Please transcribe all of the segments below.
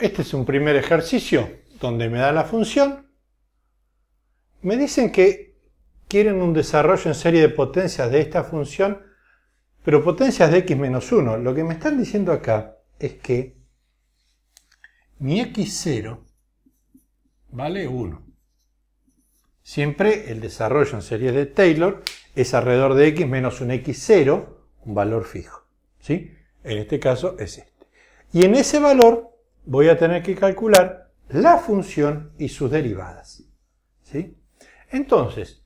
Este es un primer ejercicio donde me da la función. Me dicen que quieren un desarrollo en serie de potencias de esta función, pero potencias de x menos 1. Lo que me están diciendo acá es que mi x0 vale 1. Siempre el desarrollo en serie de Taylor es alrededor de x menos un x0, un valor fijo. ¿sí? En este caso es este. Y en ese valor voy a tener que calcular la función y sus derivadas. ¿sí? Entonces,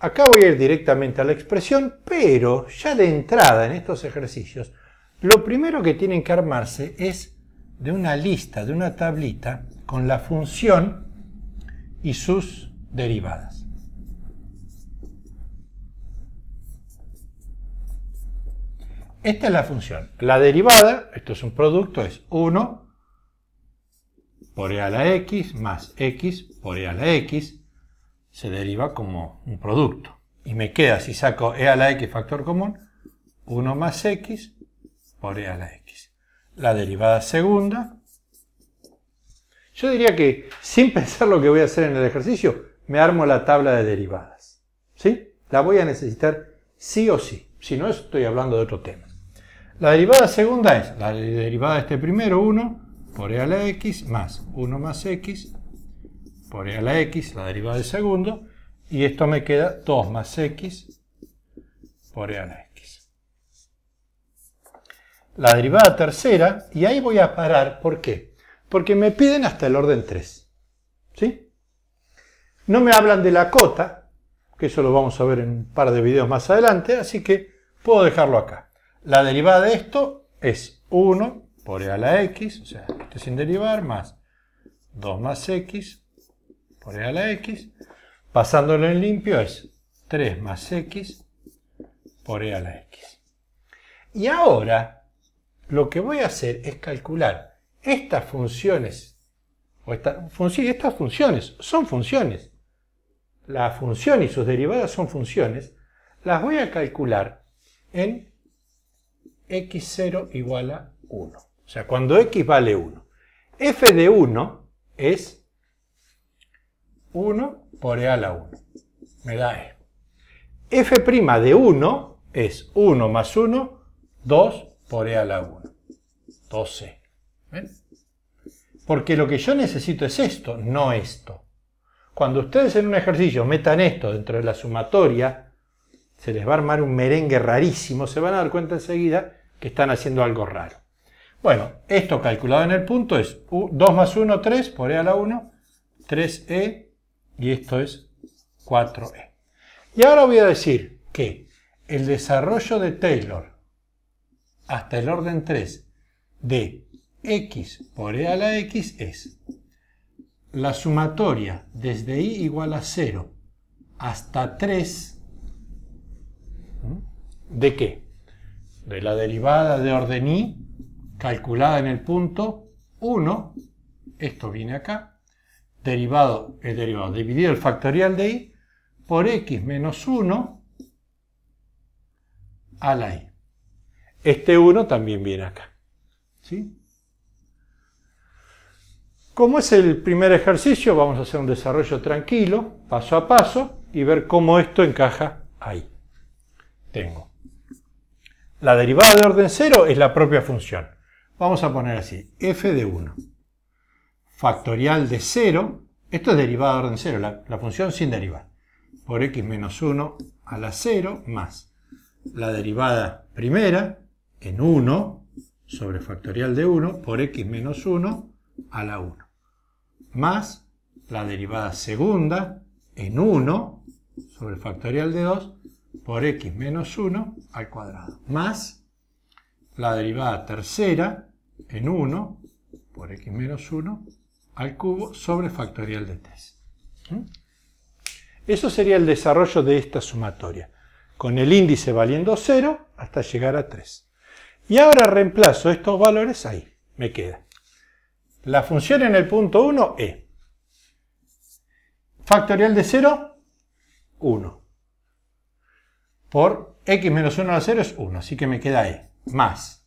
acá voy a ir directamente a la expresión, pero ya de entrada en estos ejercicios, lo primero que tienen que armarse es de una lista, de una tablita con la función y sus derivadas. Esta es la función. La derivada, esto es un producto, es 1 por e a la x más x por e a la x se deriva como un producto. Y me queda, si saco e a la x factor común, 1 más x por e a la x. La derivada segunda. Yo diría que sin pensar lo que voy a hacer en el ejercicio, me armo la tabla de derivadas. ¿Sí? La voy a necesitar sí o sí. Si no, estoy hablando de otro tema. La derivada segunda es la derivada de este primero, 1, por e a la x más 1 más x por e a la x, la derivada del segundo, y esto me queda 2 más x por e a la x. La derivada tercera, y ahí voy a parar, ¿por qué? Porque me piden hasta el orden 3. ¿Sí? No me hablan de la cota, que eso lo vamos a ver en un par de videos más adelante, así que puedo dejarlo acá. La derivada de esto es 1 por e a la x, o sea, sin derivar más 2 más x por e a la x. Pasándolo en limpio es 3 más x por e a la x. Y ahora lo que voy a hacer es calcular estas funciones. O estas funciones estas funciones son funciones. La función y sus derivadas son funciones. Las voy a calcular en x0 igual a 1. O sea, cuando x vale 1 f de 1 es 1 por e a la 1. Me da e. f' de 1 es 1 más 1, 2 por e a la 1. 12. ¿Ven? Porque lo que yo necesito es esto, no esto. Cuando ustedes en un ejercicio metan esto dentro de la sumatoria, se les va a armar un merengue rarísimo, se van a dar cuenta enseguida que están haciendo algo raro. Bueno, esto calculado en el punto es 2 más 1, 3, por E a la 1, 3E, y esto es 4E. Y ahora voy a decir que el desarrollo de Taylor hasta el orden 3 de x por e a la x es la sumatoria desde i igual a 0 hasta 3 de qué? De la derivada de orden i calculada en el punto 1, esto viene acá, derivado, el derivado, dividido el factorial de i por x menos 1 a la i. Este 1 también viene acá. Como es el primer ejercicio, vamos a hacer un desarrollo tranquilo, paso a paso, y ver cómo esto encaja ahí. Tengo. La derivada de orden 0 es la propia función. Vamos a poner así, f de 1, factorial de 0, esto es derivada de orden 0, la, la función sin derivar, por x menos 1 a la 0 más la derivada primera en 1 sobre factorial de 1 por x menos 1 a la 1, más la derivada segunda en 1 sobre factorial de 2 por x menos 1 al cuadrado, más la derivada tercera en 1 por x menos 1 al cubo sobre factorial de 3. ¿Mm? Eso sería el desarrollo de esta sumatoria, con el índice valiendo 0 hasta llegar a 3. Y ahora reemplazo estos valores ahí, me queda. La función en el punto 1, e. Factorial de 0, 1. Por x menos 1 a 0 es 1, así que me queda e, más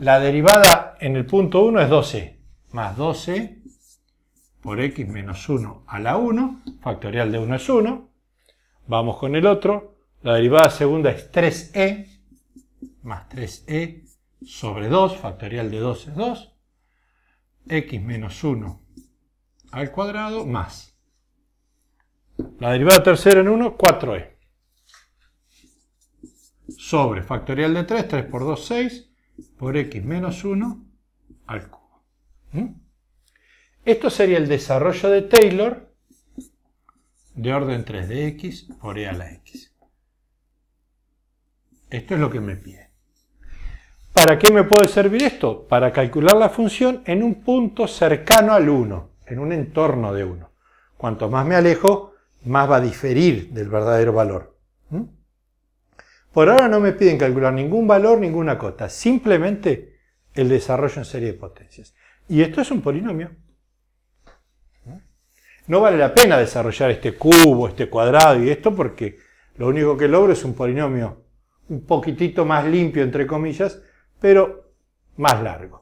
la derivada en el punto 1 es 12, más 12 por x menos 1 a la 1, factorial de 1 es 1. Vamos con el otro, la derivada segunda es 3e, más 3e sobre 2, factorial de 2 es 2, x menos 1 al cuadrado más. La derivada tercera en 1, 4e. Sobre factorial de 3, 3 por 2, 6 por x menos 1 al cubo. ¿Mm? Esto sería el desarrollo de Taylor de orden 3 de x por e a la x. Esto es lo que me pide. ¿Para qué me puede servir esto? Para calcular la función en un punto cercano al 1, en un entorno de 1. Cuanto más me alejo, más va a diferir del verdadero valor. ¿Mm? Por ahora no me piden calcular ningún valor, ninguna cota, simplemente el desarrollo en serie de potencias. Y esto es un polinomio. No vale la pena desarrollar este cubo, este cuadrado y esto porque lo único que logro es un polinomio un poquitito más limpio, entre comillas, pero más largo.